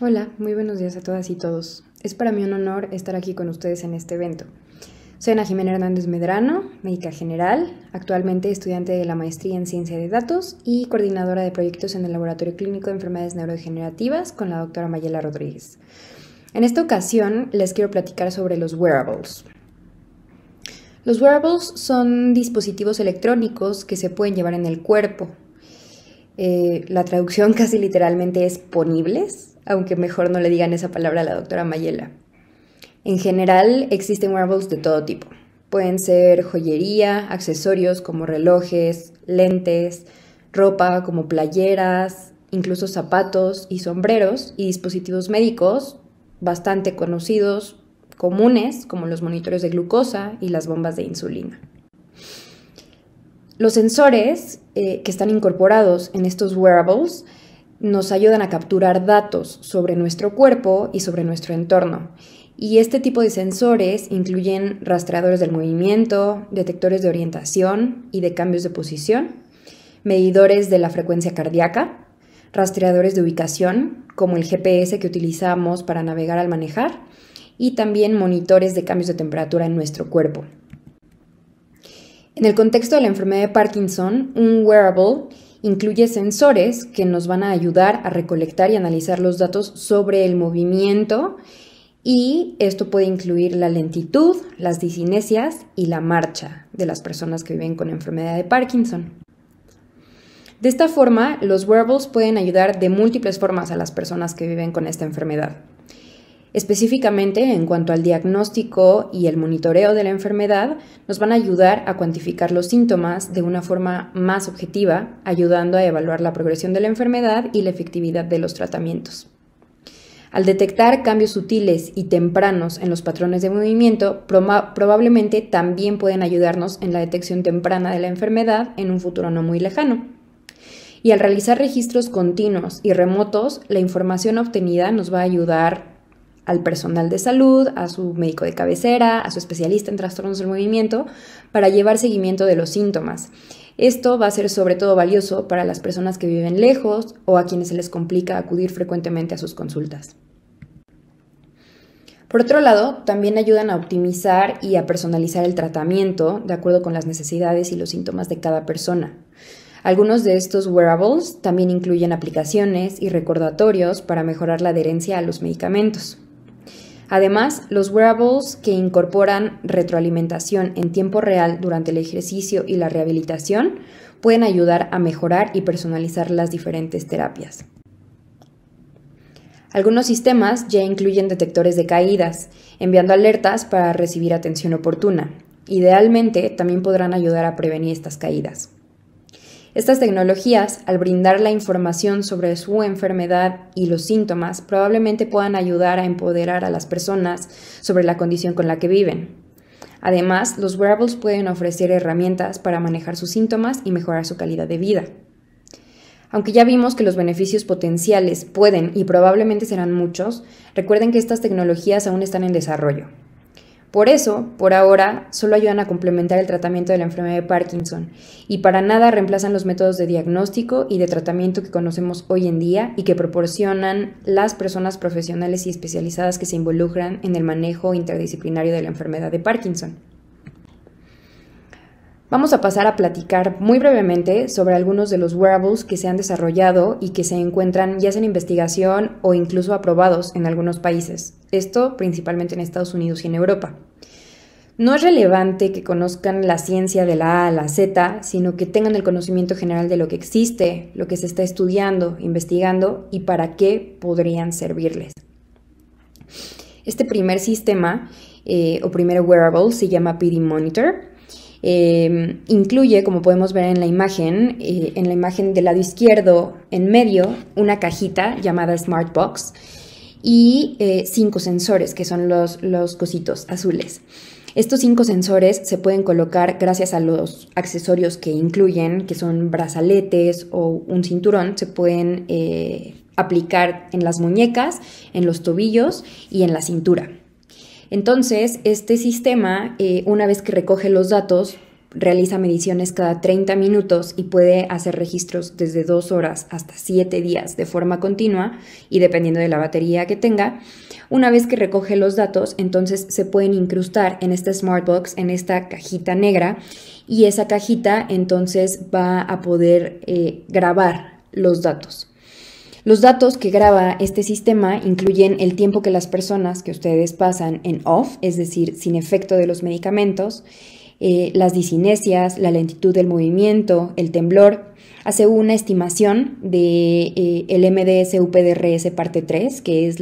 Hola, muy buenos días a todas y todos. Es para mí un honor estar aquí con ustedes en este evento. Soy Ana Jimena Hernández Medrano, médica general, actualmente estudiante de la maestría en ciencia de datos y coordinadora de proyectos en el Laboratorio Clínico de Enfermedades Neurodegenerativas con la doctora Mayela Rodríguez. En esta ocasión les quiero platicar sobre los wearables. Los wearables son dispositivos electrónicos que se pueden llevar en el cuerpo. Eh, la traducción casi literalmente es ponibles, aunque mejor no le digan esa palabra a la doctora Mayela. En general, existen wearables de todo tipo. Pueden ser joyería, accesorios como relojes, lentes, ropa como playeras, incluso zapatos y sombreros y dispositivos médicos bastante conocidos, comunes, como los monitores de glucosa y las bombas de insulina. Los sensores eh, que están incorporados en estos wearables nos ayudan a capturar datos sobre nuestro cuerpo y sobre nuestro entorno. Y este tipo de sensores incluyen rastreadores del movimiento, detectores de orientación y de cambios de posición, medidores de la frecuencia cardíaca, rastreadores de ubicación, como el GPS que utilizamos para navegar al manejar, y también monitores de cambios de temperatura en nuestro cuerpo. En el contexto de la enfermedad de Parkinson, un wearable Incluye sensores que nos van a ayudar a recolectar y analizar los datos sobre el movimiento y esto puede incluir la lentitud, las disinesias y la marcha de las personas que viven con enfermedad de Parkinson. De esta forma, los wearables pueden ayudar de múltiples formas a las personas que viven con esta enfermedad. Específicamente, en cuanto al diagnóstico y el monitoreo de la enfermedad, nos van a ayudar a cuantificar los síntomas de una forma más objetiva, ayudando a evaluar la progresión de la enfermedad y la efectividad de los tratamientos. Al detectar cambios sutiles y tempranos en los patrones de movimiento, probablemente también pueden ayudarnos en la detección temprana de la enfermedad en un futuro no muy lejano y al realizar registros continuos y remotos, la información obtenida nos va a ayudar al personal de salud, a su médico de cabecera, a su especialista en trastornos del movimiento, para llevar seguimiento de los síntomas. Esto va a ser sobre todo valioso para las personas que viven lejos o a quienes se les complica acudir frecuentemente a sus consultas. Por otro lado, también ayudan a optimizar y a personalizar el tratamiento de acuerdo con las necesidades y los síntomas de cada persona. Algunos de estos wearables también incluyen aplicaciones y recordatorios para mejorar la adherencia a los medicamentos. Además, los wearables que incorporan retroalimentación en tiempo real durante el ejercicio y la rehabilitación pueden ayudar a mejorar y personalizar las diferentes terapias. Algunos sistemas ya incluyen detectores de caídas, enviando alertas para recibir atención oportuna. Idealmente, también podrán ayudar a prevenir estas caídas. Estas tecnologías, al brindar la información sobre su enfermedad y los síntomas, probablemente puedan ayudar a empoderar a las personas sobre la condición con la que viven. Además, los wearables pueden ofrecer herramientas para manejar sus síntomas y mejorar su calidad de vida. Aunque ya vimos que los beneficios potenciales pueden y probablemente serán muchos, recuerden que estas tecnologías aún están en desarrollo por eso, por ahora, solo ayudan a complementar el tratamiento de la enfermedad de Parkinson y para nada reemplazan los métodos de diagnóstico y de tratamiento que conocemos hoy en día y que proporcionan las personas profesionales y especializadas que se involucran en el manejo interdisciplinario de la enfermedad de Parkinson. Vamos a pasar a platicar muy brevemente sobre algunos de los wearables que se han desarrollado y que se encuentran ya en investigación o incluso aprobados en algunos países, esto principalmente en Estados Unidos y en Europa. No es relevante que conozcan la ciencia de la A a la Z, sino que tengan el conocimiento general de lo que existe, lo que se está estudiando, investigando y para qué podrían servirles. Este primer sistema eh, o primer wearable se llama PD Monitor Em, incluye, como podemos ver en la imagen, eh, en la imagen del lado izquierdo, en medio, una cajita llamada Box y eh, cinco sensores, que son los, los cositos azules. Estos cinco sensores se pueden colocar gracias a los accesorios que incluyen, que son brazaletes o un cinturón, se pueden eh, aplicar en las muñecas, en los tobillos y en la cintura. Entonces, este sistema, eh, una vez que recoge los datos, realiza mediciones cada 30 minutos y puede hacer registros desde 2 horas hasta 7 días de forma continua y dependiendo de la batería que tenga. Una vez que recoge los datos, entonces se pueden incrustar en este smartbox, en esta cajita negra y esa cajita entonces va a poder eh, grabar los datos. Los datos que graba este sistema incluyen el tiempo que las personas que ustedes pasan en off, es decir, sin efecto de los medicamentos, eh, las disinesias, la lentitud del movimiento, el temblor, hace una estimación de eh, MDS UPDRS parte 3, que es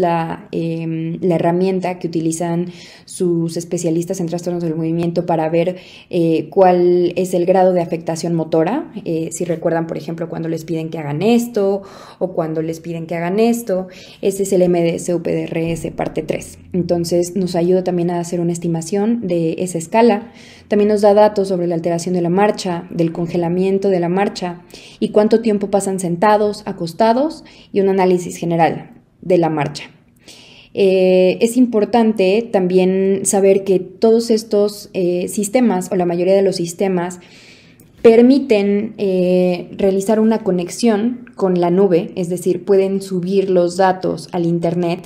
em, la, herramienta que utilizan sus especialistas en trastornos del movimiento para ver eh, cuál es el grado de afectación motora. Eh, si recuerdan, por ejemplo, cuando les piden que hagan esto o cuando les piden que hagan esto, ese es el MDS UPDRS parte 3. Entonces nos ayuda también a hacer una estimación de esa escala. También nos da datos sobre la alteración de la marcha, del congelamiento de la marcha, y cuánto tiempo pasan sentados, acostados y un análisis general de la marcha. Eh, es importante también saber que todos estos eh, sistemas o la mayoría de los sistemas permiten eh, realizar una conexión con la nube, es decir, pueden subir los datos al Internet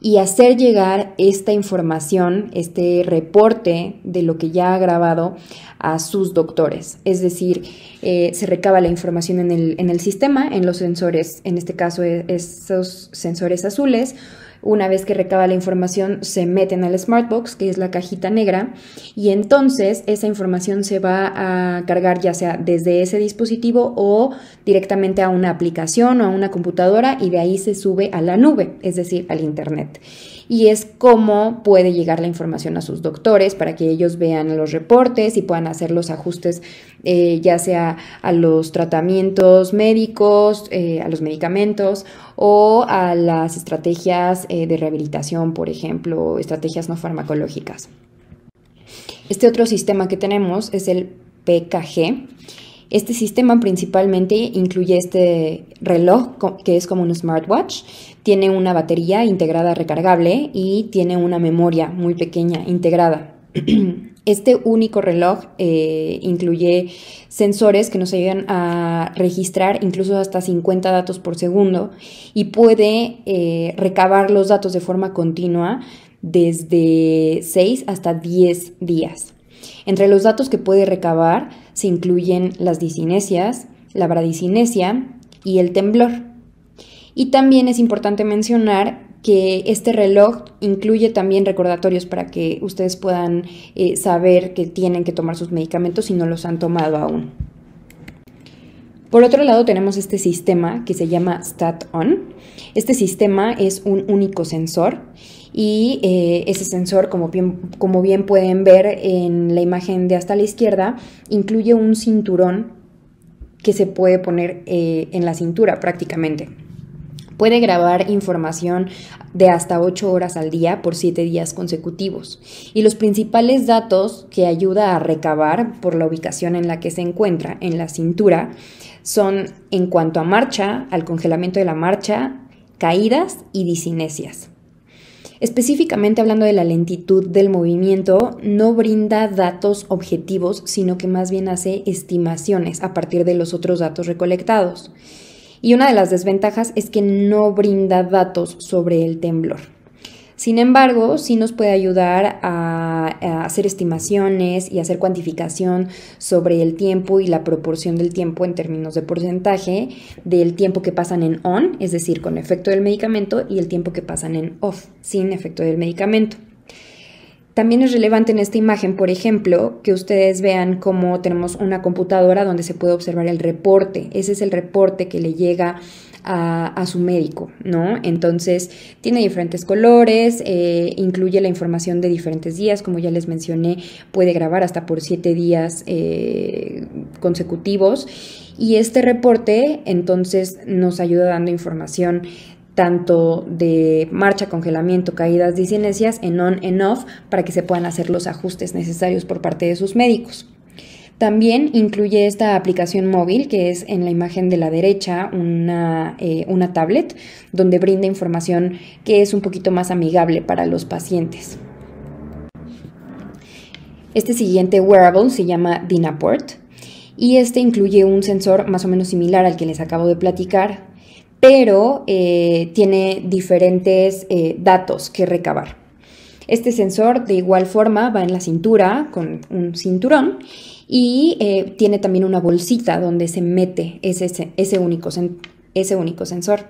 y hacer llegar esta información, este reporte de lo que ya ha grabado a sus doctores. Es decir, eh, se recaba la información en el, en el, sistema, en los sensores, en este caso e, esos sensores azules una vez que recaba la información, se meten al Smartbox, que es la cajita negra, y entonces esa información se va a cargar ya sea desde ese dispositivo o directamente a una aplicación o a una computadora y de ahí se sube a la nube, es decir, al Internet y es cómo puede llegar la información a sus doctores para que ellos vean los reportes y puedan hacer los ajustes eh, ya sea a los tratamientos médicos, eh, a los medicamentos o a las estrategias eh, de rehabilitación, por ejemplo, estrategias no farmacológicas. Este otro sistema que tenemos es el PKG este sistema principalmente incluye este reloj que es como un smartwatch, tiene una batería integrada recargable y tiene una memoria muy pequeña integrada. Este único reloj eh, incluye sensores que nos ayudan a registrar incluso hasta 50 datos por segundo y puede eh, recabar los datos de forma continua desde 6 hasta 10 días. Entre los datos que puede recabar se incluyen las disinesias, la bradicinesia y el temblor. Y también es importante mencionar que este reloj incluye también recordatorios para que ustedes puedan eh, saber que tienen que tomar sus medicamentos si no los han tomado aún. Por otro lado, tenemos este sistema que se llama StatOn. Este sistema es un único sensor y eh, ese sensor, como bien, pueden ver en la imagen de hasta la izquierda, incluye un cinturón que se puede poner eh, en la cintura prácticamente. Puede grabar información de hasta 8 horas al día por siete días consecutivos. Y los principales datos que ayuda a recabar por la ubicación en la que se encuentra en la cintura son en cuanto a marcha, al congelamiento de la marcha, caídas y disinesias. Específicamente hablando de la lentitud del movimiento, no brinda datos objetivos, sino que más bien hace estimaciones a partir de los otros datos recolectados. Y una de las desventajas es que no brinda datos sobre el temblor. Sin embargo, sí nos puede ayudar a, hacer estimaciones y hacer cuantificación sobre el tiempo y la proporción del tiempo en términos de porcentaje del tiempo que pasan en on, es decir, con efecto del medicamento, y el tiempo que pasan en off, sin efecto del medicamento. También es relevante en esta imagen, por ejemplo, que ustedes vean cómo tenemos una computadora donde se puede observar el reporte. Ese es el reporte que le llega a, su médico, ¿no? Entonces tiene diferentes colores, eh, incluye la información de diferentes días, como ya les mencioné, puede grabar hasta por siete días eh, consecutivos y este reporte entonces nos ayuda dando información tanto de marcha, congelamiento, caídas, disinencias en on, en off, para que se puedan hacer los ajustes necesarios por parte de sus médicos. También incluye esta aplicación móvil que es en la imagen de la derecha eh, una, tablet donde brinda información que es un poquito más amigable para los pacientes. Este siguiente wearable se llama DINAPORT y este incluye un sensor más o menos similar al que les acabo de platicar, pero eh, tiene diferentes eh, datos que recabar. Este sensor de igual forma va en la cintura con un cinturón y eh, tiene también una bolsita donde se mete ese, único, sensor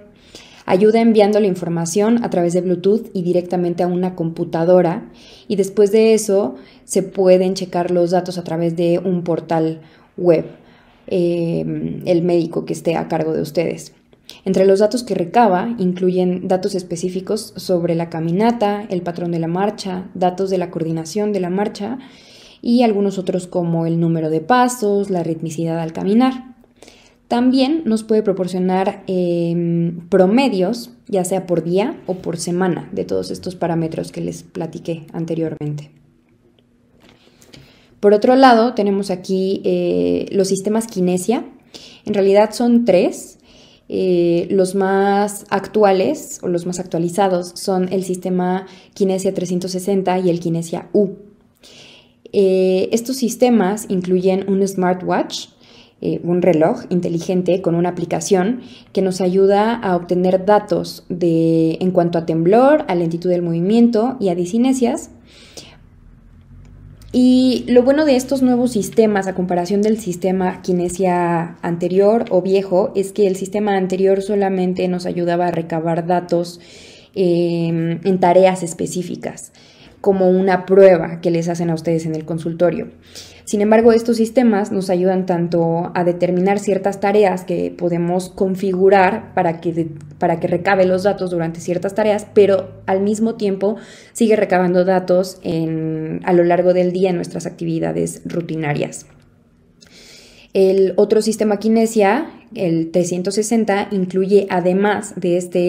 ayuda enviando la información a través de Bluetooth y directamente a una computadora y después de eso se pueden checar los datos a través de un portal web, eh, el médico que esté a cargo de ustedes. Entre los datos que recaba incluyen datos específicos sobre la caminata, el patrón de la marcha, datos de la coordinación de la marcha y algunos otros como el número de pasos, la ritmicidad al caminar. También nos puede proporcionar em, promedios, ya sea por día o por semana, de todos estos parámetros que les platiqué anteriormente. Por otro lado, tenemos aquí eh, los sistemas Kinesia. En realidad son tres, eh, los más actuales o los más actualizados son el sistema Kinesia 360 y el Kinesia U. Eh, estos sistemas incluyen un smartwatch, eh, un reloj inteligente con una aplicación que nos ayuda a obtener datos de, en cuanto a temblor, a lentitud del movimiento y a disinesias. Y lo bueno de estos nuevos sistemas a comparación del sistema kinesia anterior o viejo es que el sistema anterior solamente nos ayudaba a recabar datos em, en tareas específicas, como una prueba que les hacen a ustedes en el consultorio. Sin embargo, estos sistemas nos ayudan tanto a determinar ciertas tareas que podemos configurar para que, para que recabe los datos durante ciertas tareas, pero al mismo tiempo sigue recabando datos a lo largo del día en nuestras actividades rutinarias. El otro sistema Kinesia, el 360, incluye además de este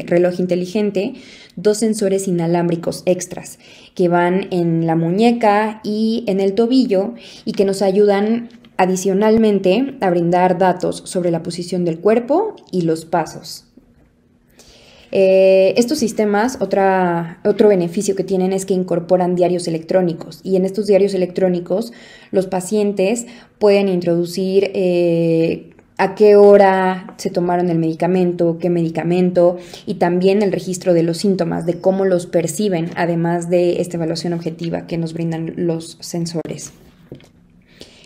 eh, reloj inteligente dos sensores inalámbricos extras que van en la muñeca y en el tobillo y que nos ayudan adicionalmente a brindar datos sobre la posición del cuerpo y los pasos. Eh, estos sistemas, otro beneficio que tienen es que incorporan diarios electrónicos y en estos diarios electrónicos los pacientes pueden introducir eh, a qué hora se tomaron el medicamento, qué medicamento y también el registro de los síntomas, de cómo los perciben, además de esta evaluación objetiva que nos brindan los sensores.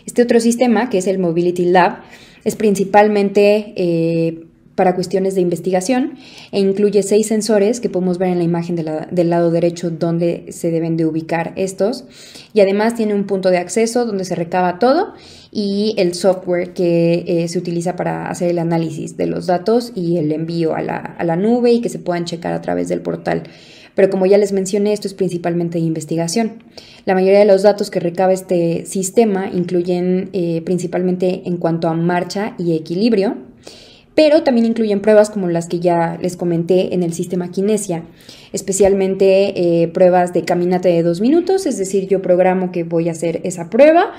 Este otro sistema, que es el Mobility Lab, es principalmente... Eh, para cuestiones de investigación e incluye seis sensores que podemos ver en la imagen del lado derecho donde se deben de ubicar estos y además tiene un punto de acceso donde se recaba todo y el software que eh, se utiliza para hacer el análisis de los datos y el envío a la, nube y que se puedan checar a través del portal pero como ya les mencioné, esto es principalmente de investigación. La mayoría de los datos que recaba este sistema incluyen eh, principalmente en cuanto a marcha y equilibrio, pero también incluyen pruebas como las que ya les comenté en el sistema Kinesia, especialmente eh, pruebas de caminata de dos minutos, es decir, yo programo que voy a hacer esa prueba,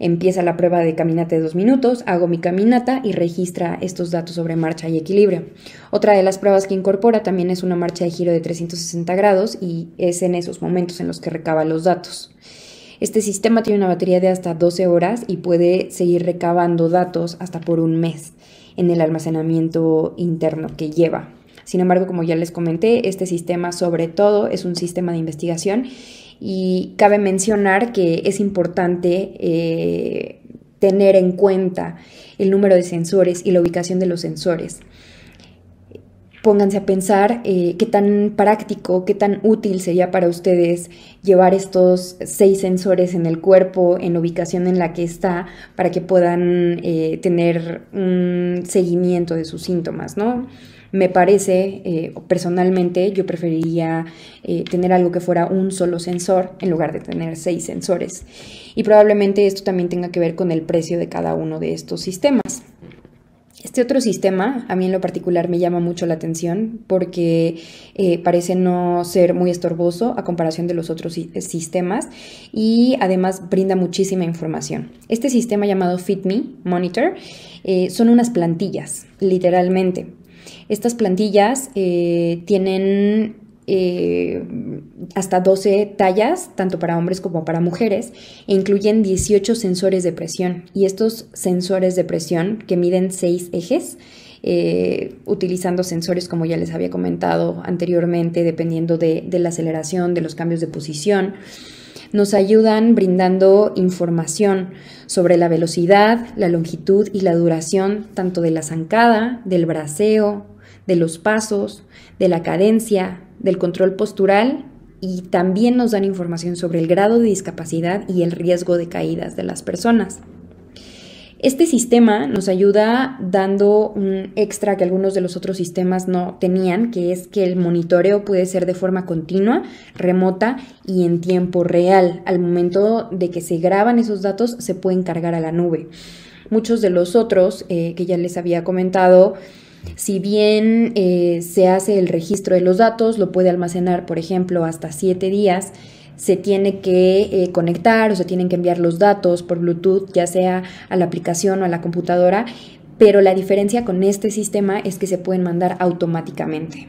empieza la prueba de caminata de dos minutos, hago mi caminata y registra estos datos sobre marcha y equilibrio. Otra de las pruebas que incorpora también es una marcha de giro de 360 grados y es en esos momentos en los que recaba los datos. Este sistema tiene una batería de hasta 12 horas y puede seguir recabando datos hasta por un mes en el almacenamiento interno que lleva. Sin embargo, como ya les comenté, este sistema sobre todo es un sistema de investigación y cabe mencionar que es importante eh, tener en cuenta el número de sensores y la ubicación de los sensores pónganse a pensar eh, qué tan práctico, qué tan útil sería para ustedes llevar estos seis sensores en el cuerpo, en la ubicación en la que está, para que puedan eh, tener un seguimiento de sus síntomas, ¿no? Me parece, eh, personalmente, yo preferiría tener algo que fuera un solo sensor en lugar de tener seis sensores. Y probablemente esto también tenga que ver con el precio de cada uno de estos sistemas. Este otro sistema a mí en lo particular me llama mucho la atención porque eh, parece no ser muy estorboso a comparación de los otros eh, sistemas y además brinda muchísima información. Este sistema llamado FitMe Monitor eh, son unas plantillas, literalmente. Estas plantillas tienen eh, hasta 12 tallas, tanto para hombres como para mujeres, e incluyen 18 sensores de presión. Y estos sensores de presión, que miden seis ejes, eh, utilizando sensores como ya les había comentado anteriormente, dependiendo de, de la aceleración, de los cambios de posición, nos ayudan brindando información sobre la velocidad, la longitud y la duración tanto de la zancada, del braceo, de los pasos, de la cadencia, del control postural y también nos dan información sobre el grado de discapacidad y el riesgo de caídas de las personas. Este sistema nos ayuda dando un extra que algunos de los otros sistemas no tenían, que es que el monitoreo puede ser de forma continua, remota y en tiempo real. Al momento de que se graban esos datos, se pueden cargar a la nube. Muchos de los otros eh, que ya les había comentado, si bien eh, se hace el registro de los datos, lo puede almacenar, por ejemplo, hasta siete días, se tiene que eh, conectar o se tienen que enviar los datos por Bluetooth, ya sea a la aplicación o a la computadora, pero la diferencia con este sistema es que se pueden mandar automáticamente.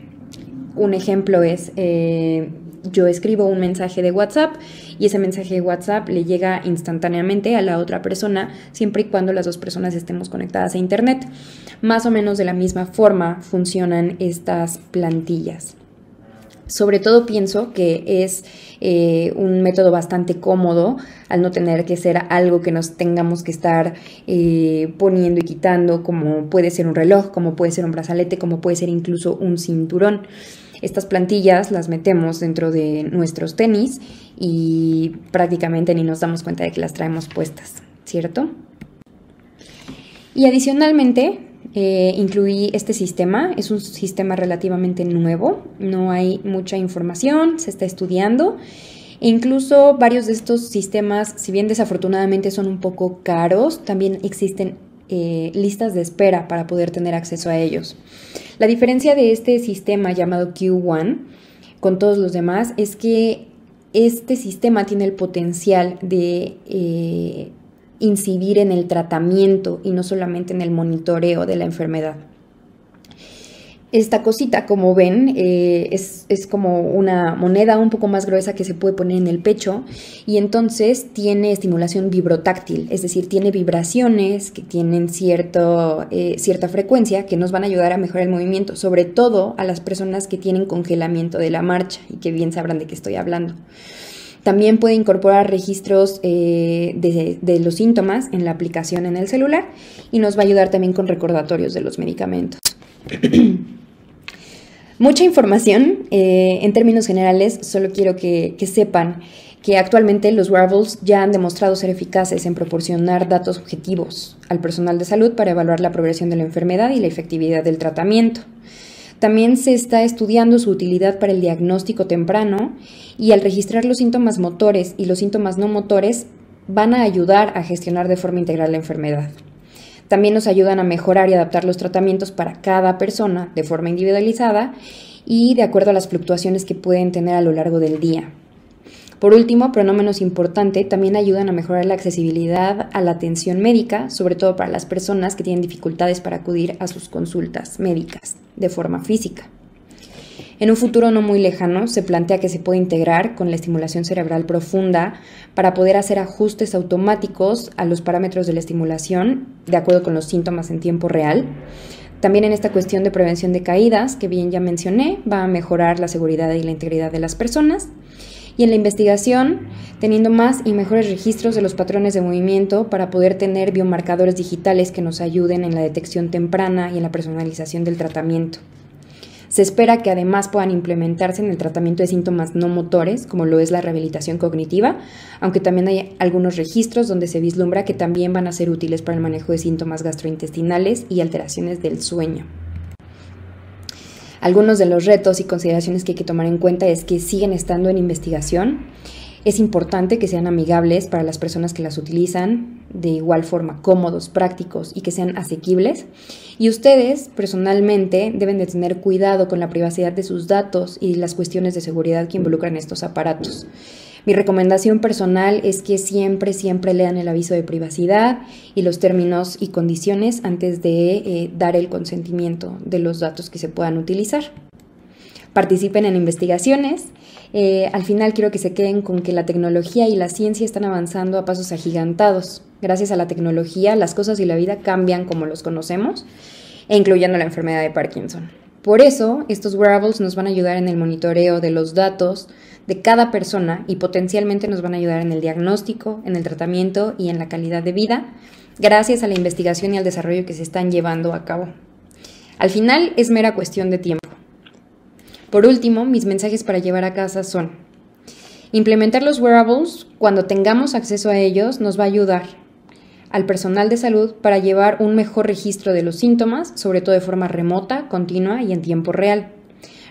Un ejemplo es, eh, yo escribo un mensaje de WhatsApp y ese mensaje de WhatsApp le llega instantáneamente a la otra persona siempre y cuando las dos personas estemos conectadas a Internet. Más o menos de la misma forma funcionan estas plantillas. Sobre todo pienso que es eh, un método bastante cómodo al no tener que ser algo que nos tengamos que estar eh, poniendo y quitando, como puede ser un reloj, como puede ser un brazalete, como puede ser incluso un cinturón. Estas plantillas las metemos dentro de nuestros tenis y prácticamente ni nos damos cuenta de que las traemos puestas, ¿cierto? Y adicionalmente, eh, incluí este sistema. Es un sistema relativamente nuevo, no hay mucha información, se está estudiando. E incluso varios de estos sistemas, si bien desafortunadamente son un poco caros, también existen eh, listas de espera para poder tener acceso a ellos. La diferencia de este sistema llamado Q1 con todos los demás es que este sistema tiene el potencial de eh, incidir en el tratamiento y no solamente en el monitoreo de la enfermedad. Esta cosita, como ven, eh, es, como una moneda un poco más gruesa que se puede poner en el pecho y entonces tiene estimulación vibrotáctil, es decir, tiene vibraciones que tienen cierto, eh, cierta frecuencia que nos van a ayudar a mejorar el movimiento, sobre todo a las personas que tienen congelamiento de la marcha y que bien sabrán de qué estoy hablando. También puede incorporar registros eh, de, de, los síntomas en la aplicación en el celular y nos va a ayudar también con recordatorios de los medicamentos. mucha información. Eh, en términos generales, solo quiero que, que sepan que actualmente los wearables ya han demostrado ser eficaces en proporcionar datos objetivos al personal de salud para evaluar la progresión de la enfermedad y la efectividad del tratamiento. También se está estudiando su utilidad para el diagnóstico temprano y al registrar los síntomas motores y los síntomas no motores van a ayudar a gestionar de forma integral la enfermedad. También nos ayudan a mejorar y adaptar los tratamientos para cada persona de forma individualizada y de acuerdo a las fluctuaciones que pueden tener a lo largo del día. Por último, pero no menos importante, también ayudan a mejorar la accesibilidad a la atención médica, sobre todo para las personas que tienen dificultades para acudir a sus consultas médicas de forma física. En un futuro no muy lejano se plantea que se puede integrar con la estimulación cerebral profunda para poder hacer ajustes automáticos a los parámetros de la estimulación de acuerdo con los síntomas en tiempo real. También en esta cuestión de prevención de caídas, que bien ya mencioné, va a mejorar la seguridad y la integridad de las personas. Y en la investigación, teniendo más y mejores registros de los patrones de movimiento para poder tener biomarcadores digitales que nos ayuden en la detección temprana y en la personalización del tratamiento. Se espera que además puedan implementarse en el tratamiento de síntomas no motores, como lo es la rehabilitación cognitiva, aunque también hay algunos registros donde se vislumbra que también van a ser útiles para el manejo de síntomas gastrointestinales y alteraciones del sueño. Algunos de los retos y consideraciones que hay que tomar en cuenta es que siguen estando en investigación es importante que sean amigables para las personas que las utilizan, de igual forma cómodos, prácticos y que sean asequibles. Y ustedes personalmente deben de tener cuidado con la privacidad de sus datos y las cuestiones de seguridad que involucran estos aparatos. Mi recomendación personal es que siempre, siempre lean el aviso de privacidad y los términos y condiciones antes de eh, dar el consentimiento de los datos que se puedan utilizar. Participen en investigaciones eh, al final quiero que se queden con que la tecnología y la ciencia están avanzando a pasos agigantados. Gracias a la tecnología, las cosas y la vida cambian como los conocemos, e incluyendo la enfermedad de Parkinson. Por eso, estos wearables nos van a ayudar en el monitoreo de los datos de cada persona y potencialmente nos van a ayudar en el diagnóstico, en el tratamiento y en la calidad de vida, gracias a la investigación y al desarrollo que se están llevando a cabo. Al final es mera cuestión de tiempo. Por último, mis mensajes para llevar a casa son, implementar los wearables cuando tengamos acceso a ellos nos va a ayudar al personal de salud para llevar un mejor registro de los síntomas, sobre todo de forma remota, continua y en tiempo real.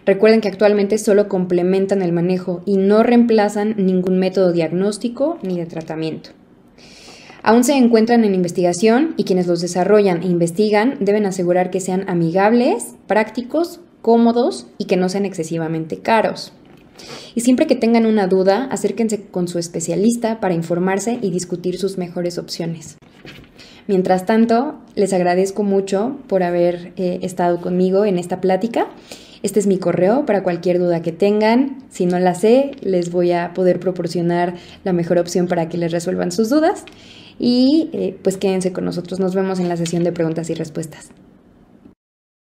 Recuerden que actualmente solo complementan el manejo y no reemplazan ningún método diagnóstico ni de tratamiento. Aún se encuentran en investigación y quienes los desarrollan e investigan deben asegurar que sean amigables, prácticos cómodos y que no sean excesivamente caros. Y siempre que tengan una duda, acérquense con su especialista para informarse y discutir sus mejores opciones. Mientras tanto, les agradezco mucho por haber eh, estado conmigo en esta plática. Este es mi correo para cualquier duda que tengan. Si no la sé, les voy a poder proporcionar la mejor opción para que les resuelvan sus dudas. Y eh, pues quédense con nosotros. Nos vemos en la sesión de preguntas y respuestas.